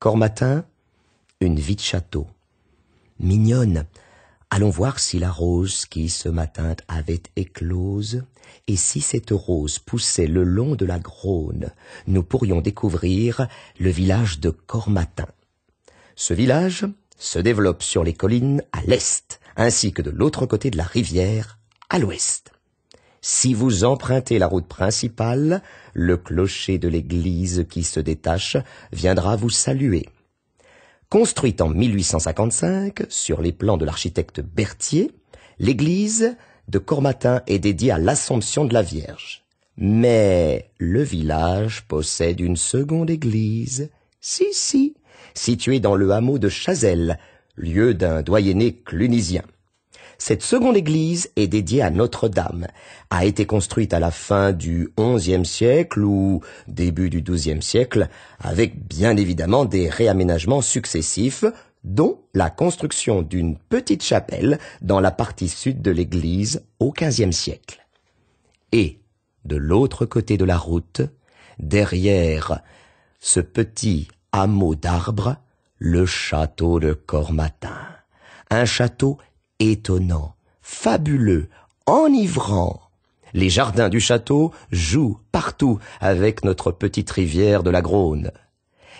Cormatin, une vie de château. Mignonne, allons voir si la rose qui ce matin avait éclose, et si cette rose poussait le long de la Grône, nous pourrions découvrir le village de Cormatin. Ce village se développe sur les collines à l'est, ainsi que de l'autre côté de la rivière à l'ouest. Si vous empruntez la route principale, le clocher de l'église qui se détache viendra vous saluer. Construite en 1855 sur les plans de l'architecte Berthier, l'église de Cormatin est dédiée à l'Assomption de la Vierge. Mais le village possède une seconde église, si si, située dans le hameau de Chazelle, lieu d'un doyenné clunisien. Cette seconde église est dédiée à Notre-Dame, a été construite à la fin du XIe siècle ou début du XIIe siècle, avec bien évidemment des réaménagements successifs, dont la construction d'une petite chapelle dans la partie sud de l'église au XVe siècle. Et, de l'autre côté de la route, derrière ce petit hameau d'arbres, le château de Cormatin. Un château étonnant, fabuleux, enivrant. Les jardins du château jouent partout avec notre petite rivière de la Grône.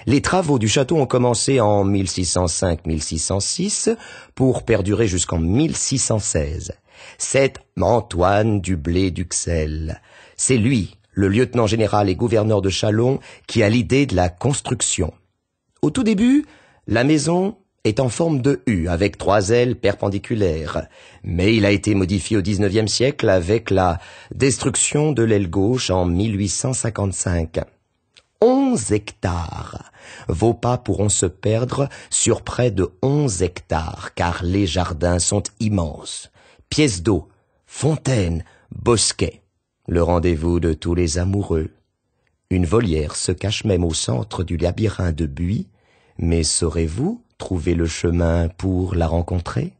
Les travaux du château ont commencé en 1605-1606 pour perdurer jusqu'en 1616. C'est Antoine du Blé d'Uxelles. C'est lui, le lieutenant général et gouverneur de Chalon, qui a l'idée de la construction. Au tout début, la maison est en forme de U avec trois ailes perpendiculaires, mais il a été modifié au XIXe siècle avec la destruction de l'aile gauche en 1855. Onze hectares. Vos pas pourront se perdre sur près de onze hectares, car les jardins sont immenses. Pièces d'eau, fontaines, bosquets, le rendez-vous de tous les amoureux. Une volière se cache même au centre du labyrinthe de buis, mais saurez-vous trouver le chemin pour la rencontrer